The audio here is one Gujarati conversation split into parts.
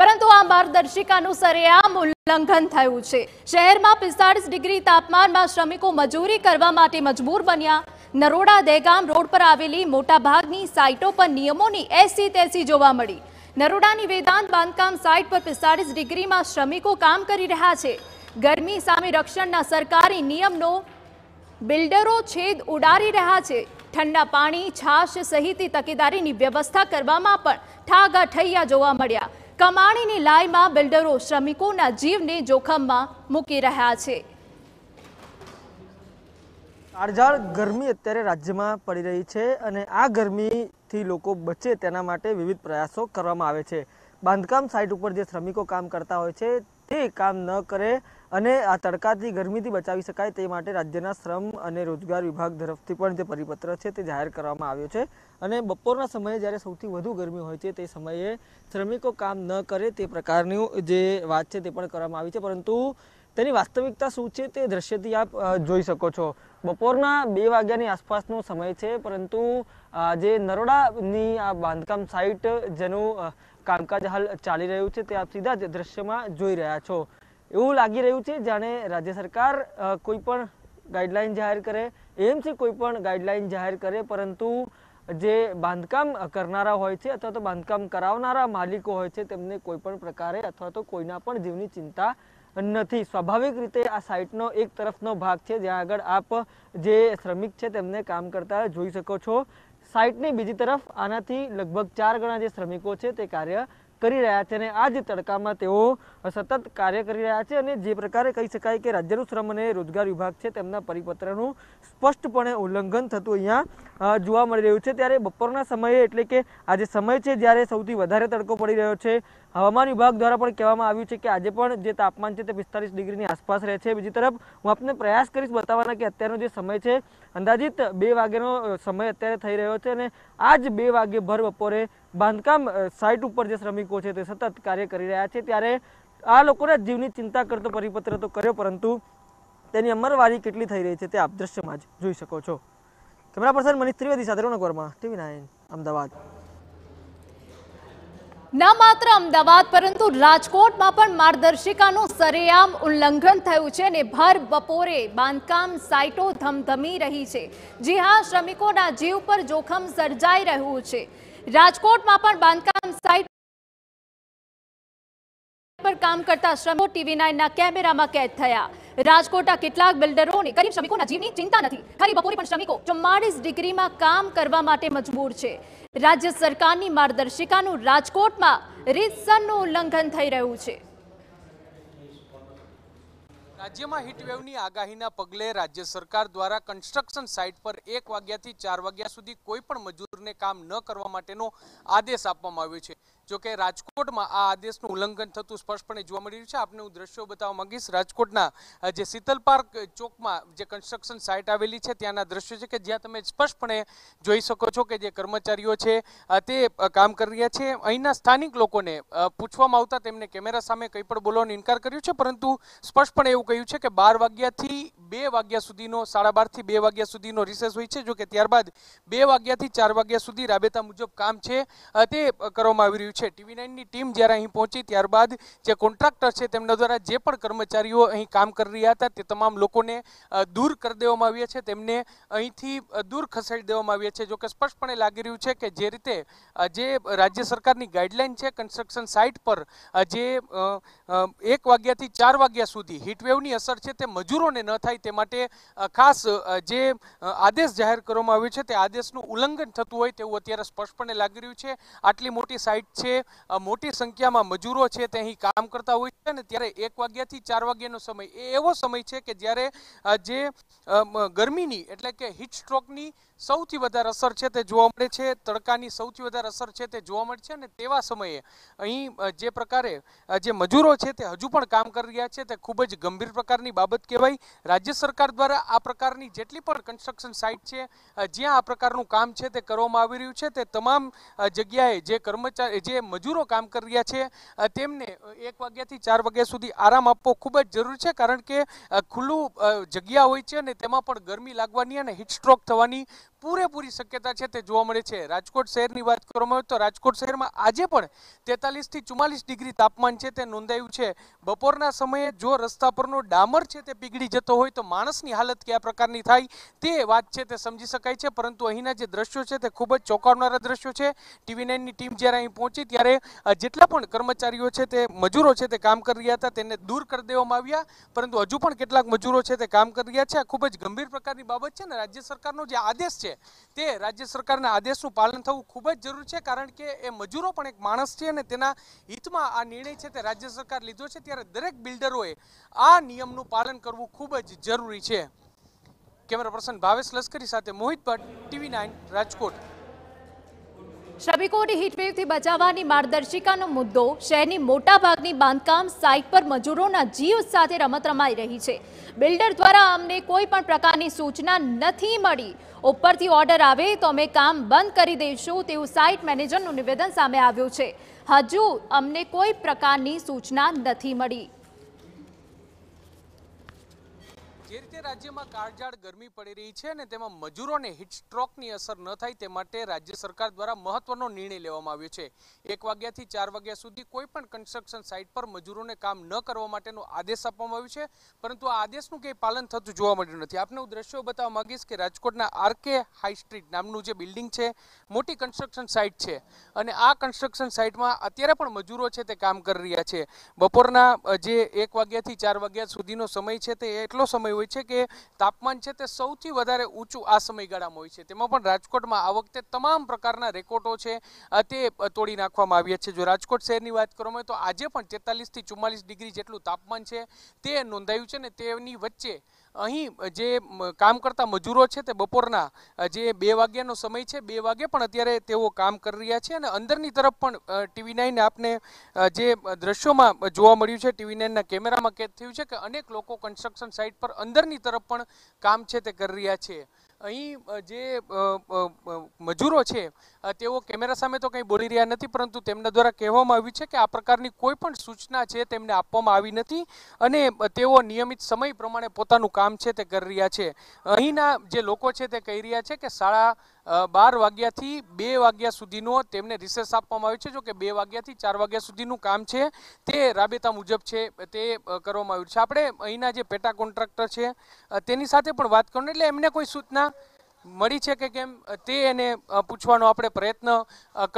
પરંતુ આ માર્ગદર્શિકાનું સરેઆમ ઉલ્લંઘન થયું છે શહેરમાં પિસ્તાળીસ ડિગ્રી તાપમાનમાં શ્રમિકો મજૂરી કરવા માટે મજબૂર બન્યા નરોડા દહેગામ રોડ પર આવેલી મોટાભાગની સાઇટો પર નિયમોની એસી તેસી જોવા મળી નરોડાની વેદાંત બાંધકામ સાઇટ પર પિસ્તાળીસ ડિગ્રીમાં શ્રમિકો કામ કરી રહ્યા છે ગરમી સામે રક્ષણના સરકારી નિયમનો બિલ્ડરો છેદ ઉડારી રહ્યા છે ઠંડા પાણી છાશ સહિતની તકેદારીની વ્યવસ્થા કરવામાં પણ ઠાગા ઠૈયા જોવા મળ્યા કમાણીની લાઈમાં બિલ્ડરો શ્રમિકોના જીવને જોખમમાં મૂકી રહ્યા છે કાળઝાળ ગરમી અત્યારે રાજ્યમાં પડી રહી છે અને આ ગરમીથી લોકો બચે તેના માટે વિવિધ પ્રયાસો કરવામાં આવે છે બાંધકામ સાઇટ ઉપર જે શ્રમિકો કામ કરતા હોય છે તે કામ ન કરે અને આ તડકાથી ગરમીથી બચાવી શકાય તે માટે રાજ્યના શ્રમ અને રોજગાર વિભાગ તરફથી પણ જે પરિપત્ર છે તે જાહેર કરવામાં આવ્યો છે અને બપોરના સમયે જ્યારે સૌથી વધુ ગરમી હોય છે તે સમયે શ્રમિકો કામ ન કરે તે પ્રકારની જે વાત છે તે પણ કરવામાં આવી છે પરંતુ તેની વાસ્તવિકતા શું છે તે દ્રશ્યથી આપ જોઈ શકો છો બપોરના બે વાગ્યાની આસપાસનો સમય છે પરંતુ જે નરોડાની આ બાંધકામ સાઇટ જેનું કામકાજ હાલ ચાલી રહ્યું છે તે આપ સીધા જ દ્રશ્યમાં જોઈ રહ્યા છો એવું લાગી રહ્યું છે જાણે રાજ્ય સરકાર કોઈ પણ ગાઈડલાઈન જાહેર કરે એમસી કોઈ પણ ગાઈડલાઈન જાહેર કરે પરંતુ જે બાંધકામ કરનારા હોય છે અથવા તો બાંધકામ કરાવનારા માલિકો હોય છે તેમને કોઈ પણ પ્રકારે અથવા તો કોઈના પણ જીવની ચિંતા નથી સ્વાભાવિક રીતે આ સાઇટનો એક તરફનો ભાગ છે જ્યાં આગળ આપ જે શ્રમિક છે તેમને કામ કરતા જોઈ શકો છો સાઇટની બીજી તરફ આનાથી લગભગ ચાર ગણા જે શ્રમિકો છે તે કાર્ય કરી રહ્યા છે અને આ જ તડકામાં તેઓ સતત કાર્ય કરી રહ્યા છે અને જે પ્રકારે કહી શકાય કે રાજ્યનું શ્રમ અને રોજગાર વિભાગ છે તેમના પરિપત્રનું સ્પષ્ટપણે ઉલ્લંઘન થતું અહીંયા જોવા મળી રહ્યું છે ત્યારે બપોરના સમયે એટલે કે આજે સમય છે જ્યારે સૌથી વધારે તડકો પડી રહ્યો છે હવામાન વિભાગ દ્વારા પણ કહેવામાં આવ્યું છે કે આજે પણ જે તાપમાન છે તે પિસ્તાલીસ ડિગ્રીની આસપાસ રહે છે બીજી તરફ હું આપને પ્રયાસ કરીશ બતાવવાના કે અત્યારનો જે સમય છે અંદાજિત બે વાગ્યાનો સમય અત્યારે થઈ રહ્યો છે અને આજ બે વાગ્યે ભર બપોરે બાંધકામ સાઇટ ઉપર જે શ્રમિકો છે તે સતત કાર્ય કરી રહ્યા છે ત્યારે આ લોકોના જીવની ચિંતા કરતો પરિપત્ર તો કર્યો પરંતુ તેની અમરવારી કેટલી થઈ રહી છે તે આપ દ્રશ્યમાં જ જોઈ શકો છો કેમેરા પર્સન મનીષ ત્રિવેદી સાથે રોનગરમાં ટીવી નાઇન અમદાવાદ ના માત્ર અમદાવાદ પરંતુ રાજકોટમાં પણ માર્ગદર્શિકાનું સરેઆમ ઉલ્લંઘન થયું છે અને ભર બપોરે બાંધકામ સાઇટો ધમધમી રહી છે જી હા શ્રમિકોના જીવ પર જોખમ સર્જાઈ રહ્યું છે રાજકોટમાં પણ બાંધકામ સાઇટ પર કામ કરતા શ્રમિકો ટીવી નાઇનના કેમેરામાં કેદ થયા રાજકોટના કેટલાક બિલ્ડરોને ગરીબ શ્રમિકોના જીવની ચિંતા નથી ખરી બપોરે પણ શ્રમિકો ચુમ્માળીસ ડિગ્રીમાં કામ કરવા માટે મજબૂર છે રાજ્ય સરકારની માર્ગદર્શિકાનું રાજકોટમાં રીતસરનું ઉલ્લંઘન થઈ રહ્યું છે રાજ્યમાં હીટવેવની આગાહીના પગલે રાજ્ય સરકાર દ્વારા કન્સ્ટ્રક્શન સાઇટ પર એક વાગ્યાથી ચાર વાગ્યા સુધી કોઈ પણ મજૂરને કામ ન કરવા માટેનો આદેશ આપવામાં આવ્યો છે જોકે રાજકોટમાં આ આદેશનું ઉલ્લંઘન થતું સ્પષ્ટપણે જોવા મળી રહ્યું છે આપને હું દ્રશ્યો બતાવવા માંગીશ રાજકોટના જે શીતલ પાર્ક ચોકમાં જે કન્સ્ટ્રક્શન સાઇટ આવેલી છે ત્યાંના દ્રશ્યો છે કે જ્યાં તમે સ્પષ્ટપણે જોઈ શકો છો કે જે કર્મચારીઓ છે તે કામ કરી રહ્યા છે અહીંના સ્થાનિક લોકોને પૂછવામાં આવતા તેમને કેમેરા સામે કંઈ પણ બોલવાનો ઇનકાર કર્યો છે પરંતુ સ્પષ્ટપણે એવું કહ્યું છે કે બાર વાગ્યાથી બે વાગ્યા સુધીનો સાડા બારથી બે વાગ્યા સુધીનો રિસેસ હોય છે જો કે ત્યારબાદ બે વાગ્યાથી ચાર વાગ્યા સુધી રાબેતા મુજબ કામ છે તે કરવામાં આવી રહ્યું છે ટીવી નાઇનની ટીમ જ્યારે અહીં પહોંચી ત્યારબાદ જે કોન્ટ્રાક્ટર છે તેમના દ્વારા જે પણ કર્મચારીઓ અહીં કામ કરી રહ્યા હતા તે તમામ લોકોને દૂર કરી દેવામાં આવ્યા છે તેમને અહીંથી દૂર ખસેડી દેવામાં આવ્યા છે જો કે સ્પષ્ટપણે લાગી રહ્યું છે કે જે રીતે જે રાજ્ય સરકારની ગાઈડલાઇન છે કન્સ્ટ્રક્શન સાઇટ પર જે એક વાગ્યાથી ચાર વાગ્યા સુધી હીટવેવની અસર છે તે મજૂરોને ન થાય થાય તે માટે ખાસ જે આદેશ જાહેર કરવામાં આવ્યો છે તે આદેશનું ઉલ્લંઘન થતું હોય તેવું અત્યારે સ્પષ્ટપણે લાગી રહ્યું છે આટલી મોટી સાઇટ છે મોટી સંખ્યામાં મજૂરો છે તે અહીં કામ કરતા હોય છે ને ત્યારે એક વાગ્યાથી ચાર વાગ્યાનો સમય એ એવો સમય છે કે જ્યારે જે ગરમીની એટલે કે હીટ સૌથી વધારે અસર છે તે જોવા મળે છે તડકાની સૌથી વધારે અસર છે તે જોવા મળે છે અને તેવા સમયે અહીં જે પ્રકારે જે મજૂરો છે તે હજુ પણ કામ કરી રહ્યા છે તે ખૂબ જ ગંભીર પ્રકારની બાબત કહેવાય રાજ્ય રાજ્ય સરકાર દ્વારા આ પ્રકારની જેટલી પણ કન્સ્ટ્રક્શન સાઇટ છે જ્યાં આ પ્રકારનું કામ છે તે કરવામાં આવી રહ્યું છે તે તમામ જગ્યાએ જે કર્મચારી જે મજૂરો કામ કરી રહ્યા છે તેમને એક વાગ્યાથી ચાર વાગ્યા સુધી આરામ આપવો ખૂબ જ જરૂરી છે કારણ કે ખુલ્લું જગ્યા હોય છે અને તેમાં પણ ગરમી લાગવાની અને હીટસ્ટ્રોક થવાની પૂરેપૂરી શક્યતા છે તે જોવા મળે છે રાજકોટ શહેરની વાત કરવામાં આવે તો રાજકોટ શહેરમાં આજે પણ તેતાલીસથી ચુમ્માલીસ ડિગ્રી તાપમાન છે તે નોંધાયું છે બપોરના સમયે જો રસ્તા પરનો ડામર છે તે પીગળી જતો હોય તો માણસની હાલત કયા પ્રકારની થાય તે વાત છે તે સમજી શકાય છે પરંતુ અહીંના જે દ્રશ્યો છે તે ખૂબ જ ચોંકાવનારા દ્રશ્યો છે ટીવી નાઇનની ટીમ જ્યારે અહીં પહોંચી ત્યારે જેટલા પણ કર્મચારીઓ છે તે મજૂરો છે તે કામ કરી રહ્યા હતા તેને દૂર કરી દેવામાં આવ્યા પરંતુ હજુ પણ કેટલાક મજૂરો છે તે કામ કરી રહ્યા છે આ ખૂબ જ ગંભીર પ્રકારની બાબત છે ને રાજ્ય સરકારનો જે આદેશ છે તે રાજ્ય સરકારના આદેશનું પાલન થવું ખૂબ જ જરૂરી છે કારણ કે એ મજૂરો પણ એક માણસ છે અને તેના હિતમાં આ નિર્ણય છે તે રાજ્ય સરકાર લીધો છે ત્યારે દરેક બિલ્ડરોએ આ નિયમનું પાલન કરવું ખૂબ જ જરૂરી છે કેમેરા પર્સન ભાવેશ લશ્કરી સાથે મોહિત ભટ્ટ ટીવી નાઇન રાજકોટ શ્રમિકોને હીટવેવથી બચાવવાની માર્ગદર્શિકાનો મુદ્દો શહેરની મોટાભાગની બાંધકામ સાઇટ પર મજૂરોના જીવ સાથે રમત રમાઈ રહી છે બિલ્ડર દ્વારા અમને કોઈ પણ પ્રકારની સૂચના નથી મળી ઉપરથી ઓર્ડર આવે તો અમે કામ બંધ કરી દઈશું તેવું સાઇટ મેનેજરનું નિવેદન સામે આવ્યું છે હજુ અમને કોઈ પ્રકારની સૂચના નથી મળી જે રીતે રાજ્યમાં કાળજાળ ગરમી પડી રહી છે અને તેમાં મજૂરોને હિટસ્ટ્રોકની અસર ન થાય તે માટે રાજ્ય સરકાર દ્વારા મહત્વનો નિર્ણય લેવામાં આવ્યો છે એક વાગ્યાથી ચાર વાગ્યા સુધી કોઈ પણ કન્સ્ટ્રક્શન સાઇટ પર મજૂરોને કામ ન કરવા માટેનો આદેશ આપવામાં આવ્યો છે પરંતુ આ આદેશનું કંઈ પાલન થતું જોવા મળ્યું નથી આપને હું દ્રશ્યો બતાવવા માંગીશ કે રાજકોટના આરકે હાઈ સ્ટ્રીટ નામનું જે બિલ્ડિંગ છે મોટી કન્સ્ટ્રક્શન સાઇટ છે અને આ કન્સ્ટ્રક્શન સાઇટમાં અત્યારે પણ મજૂરો છે તે કામ કરી રહ્યા છે બપોરના જે એક વાગ્યાથી ચાર વાગ્યા સુધીનો સમય છે તે એટલો સમય સમય હોય છે કે તાપમાન છે તે સૌથી વધારે ઊંચું આ સમયગાળામાં હોય છે તેમાં પણ રાજકોટમાં આ વખતે તમામ પ્રકારના રેકોર્ડો છે તે તોડી નાખવામાં આવ્યા છે જો રાજકોટ શહેરની વાત કરવામાં આવે તો આજે પણ તેતાલીસથી ચુમ્માલીસ ડિગ્રી જેટલું તાપમાન છે તે નોંધાયું છે ને તેની વચ્ચે અહીં જે કામ કરતા મજૂરો છે તે બપોરના જે બે વાગ્યાનો સમય છે બે વાગે પણ અત્યારે તેઓ કામ કરી રહ્યા છે અને અંદરની તરફ પણ ટીવી નાઇન આપને જે દ્રશ્યોમાં જોવા મળ્યું છે ટીવી નાઇનના કેમેરામાં કેદ થયું છે કે અનેક લોકો કન્સ્ટ્રક્શન સાઇટ પર અંદરની તરફ પણ કામ છે તે કરી રહ્યા છે અહીં જે મજૂરો છે તેઓ કેમેરા સામે તો કંઈ બોલી રહ્યા નથી પરંતુ તેમના દ્વારા કહેવામાં આવ્યું છે કે આ પ્રકારની કોઈ પણ સૂચના છે તેમને આપવામાં આવી નથી અને તેઓ નિયમિત સમય પ્રમાણે પોતાનું કામ છે તે કરી રહ્યા છે અહીંના જે લોકો છે તે કહી રહ્યા છે કે શાળા બાર વાગ્યાથી બે વાગ્યા સુધીનો તેમને રિસેસ આપવામાં આવ્યો છે જો કે બે વાગ્યાથી ચાર વાગ્યા સુધીનું કામ છે તે રાબેતા મુજબ છે તે કરવામાં આવ્યું છે આપણે અહીંના જે પેટા કોન્ટ્રાક્ટર છે તેની સાથે પણ વાત કરવાની એટલે એમને કોઈ સૂચના મળી છે કે કેમ તે એને પૂછવાનો આપણે પ્રયત્ન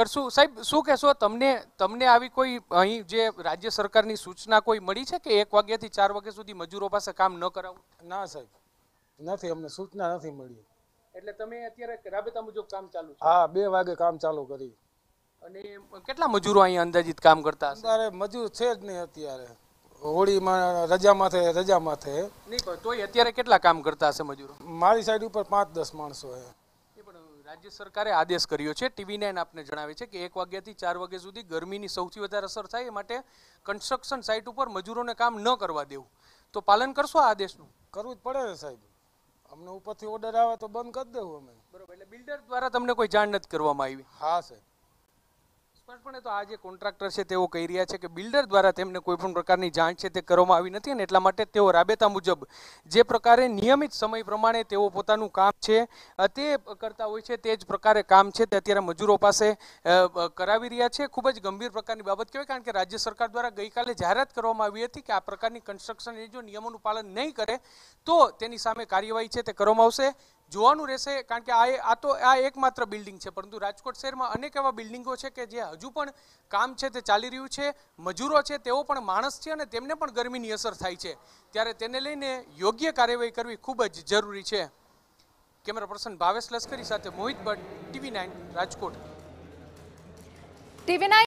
કરશું સાહેબ શું કહેશો તમને તમને આવી કોઈ અહીં જે રાજ્ય સરકારની સૂચના કોઈ મળી છે કે એક વાગ્યાથી ચાર વાગ્યા સુધી મજૂરો પાસે કામ ન કરાવવું ના સાહેબ નથી અમને સૂચના નથી મળી એટલે તમે અત્યારે રાબેતા મુજબ કામ ચાલુ છે હા બે વાગે કામ ચાલુ કરી અને કેટલા મજૂરો અહીંયા અંદાજિત કામ કરતા અત્યારે મજૂર છે જ નહીં અત્યારે હોળીમાં રજા માથે રજા માથે નહીં પણ તોય અત્યારે કેટલા કામ કરતા હશે મજૂરો મારી સાઈડ ઉપર પાંચ દસ માણસો છે રાજ્ય સરકારે આદેશ કર્યો છે ટીવી નાઇન આપને જણાવે છે કે એક વાગ્યાથી ચાર વાગ્યા સુધી ગરમીની સૌથી વધારે અસર થાય એ માટે કન્સ્ટ્રક્શન સાઇટ ઉપર મજૂરોને કામ ન કરવા દેવું તો પાલન કરશો આ આદેશનું કરવું જ પડે ને સાહેબ અમને ઉપરથી ઓર્ડર આવે તો બંધ કરી દેવું અમે બરોબર એટલે બિલ્ડર દ્વારા તમને કોઈ જાણ નથી કરવામાં આવી હા સાહેબ પણ તો આ જે કોન્ટ્રાક્ટર છે તેઓ કહી રહ્યા છે કે બિલ્ડર દ્વારા તેમને કોઈ પણ પ્રકારની જાણ છે તે કરવામાં આવી નથી અને એટલા માટે તેઓ રાબેતા મુજબ જે પ્રકારે નિયમિત સમય પ્રમાણે તેઓ પોતાનું કામ છે તે કરતા હોય છે તે જ પ્રકારે કામ છે તે અત્યારે મજૂરો પાસે કરાવી રહ્યા છે ખૂબ જ ગંભીર પ્રકારની બાબત કહેવાય કારણ કે રાજ્ય સરકાર દ્વારા ગઈકાલે જાહેરાત કરવામાં આવી હતી કે આ પ્રકારની કન્સ્ટ્રક્શન જો નિયમોનું પાલન નહીં કરે તો તેની સામે કાર્યવાહી છે તે કરવામાં આવશે જોવાનું રહેશે કારણ કે આ આ તો આ એકમાત્ર બિલ્ડિંગ છે પરંતુ રાજકોટ શહેરમાં અનેક એવા બિલ્ડિંગો છે કે જે હજુ પણ કામ છે તે ચાલી રહ્યું છે મજૂરો છે તેઓ પણ માણસ છે અને તેમને પણ ગરમીની અસર થાય છે ત્યારે તેને લઈને યોગ્ય કાર્યવાહી કરવી ખૂબ જ જરૂરી છે કેમેરા પર્સન ભાવેશ લશ્કરી સાથે Mohit Bhatt TV nine Rajkot TV nine